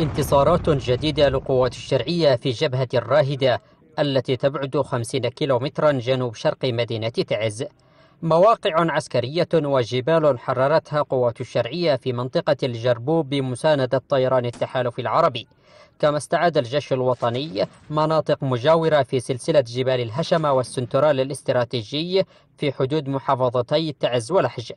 انتصارات جديدة لقوات الشرعية في جبهة الراهدة التي تبعد 50 كيلومترا جنوب شرق مدينة تعز مواقع عسكرية وجبال حررتها قوات الشرعية في منطقة الجربوب بمساندة طيران التحالف العربي كما استعاد الجيش الوطني مناطق مجاورة في سلسلة جبال الهشمة والسنترال الاستراتيجي في حدود محافظتي تعز ولحج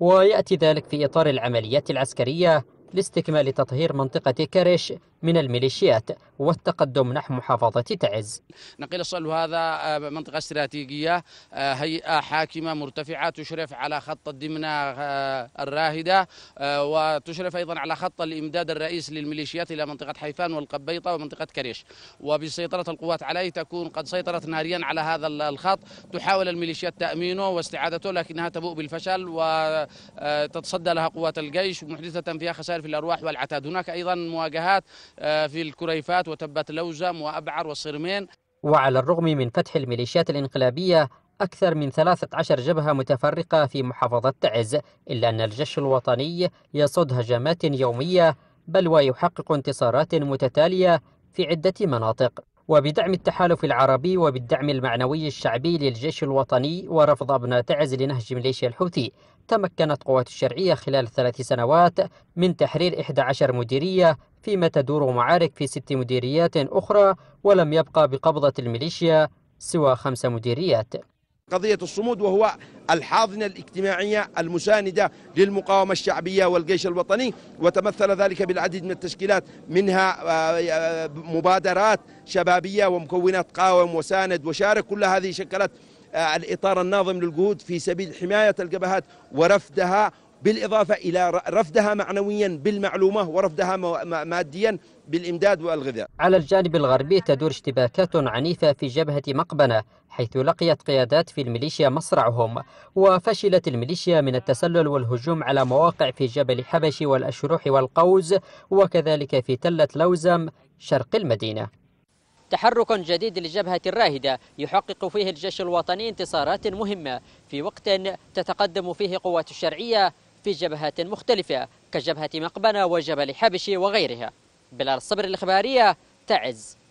ويأتي ذلك في إطار العمليات العسكرية لاستكمال تطهير منطقة كريش من الميليشيات والتقدم نحو محافظة تعز نقل الصل هذا آه، منطقة استراتيجية آه، هيئة حاكمة مرتفعة تشرف على خط الدمنة آه، الراهدة وتشرف أيضا على خط الإمداد الرئيس للميليشيات إلى منطقة حيفان والقبيطة ومنطقة كريش وبسيطرة القوات عليه تكون قد سيطرت ناريا على هذا الخط تحاول الميليشيات تأمينه واستعادته لكنها تبوء بالفشل وتتصدى لها قوات الجيش محدثة فيها خسائر في الأرواح والعتاد هناك أيضا مواجهات آه، في الكريفات وتبت لوزم وأبعر وصرمين وعلى الرغم من فتح الميليشيات الانقلابية أكثر من 13 جبهة متفرقة في محافظة تعز إلا أن الجيش الوطني يصد هجمات يومية بل ويحقق انتصارات متتالية في عدة مناطق وبدعم التحالف العربي وبالدعم المعنوي الشعبي للجيش الوطني ورفض أبناء تعز لنهج ميليشيا الحوثي تمكنت قوات الشرعية خلال ثلاث سنوات من تحرير 11 مديرية فيما تدور معارك في ست مديريات أخرى ولم يبقى بقبضة الميليشيا سوى خمس مديريات قضية الصمود وهو الحاضنة الاجتماعية المساندة للمقاومة الشعبية والجيش الوطني وتمثل ذلك بالعديد من التشكيلات منها آه، آه، مبادرات شبابية ومكونات قاوم وساند وشارك كل هذه شكلت آه، الاطار الناظم للجهود في سبيل حمايه الجبهات ورفدها بالإضافة إلى رفدها معنويا بالمعلومة ورفدها ماديا بالإمداد والغذاء على الجانب الغربي تدور اشتباكات عنيفة في جبهة مقبنة حيث لقيت قيادات في الميليشيا مصرعهم وفشلت الميليشيا من التسلل والهجوم على مواقع في جبل حبش والأشروح والقوز وكذلك في تلة لوزم شرق المدينة تحرك جديد للجبهة الراهدة يحقق فيه الجيش الوطني انتصارات مهمة في وقت تتقدم فيه قوات الشرعية في جبهات مختلفة كجبهة مقبنة وجبل حبشي وغيرها بلال الصبر الإخبارية تعز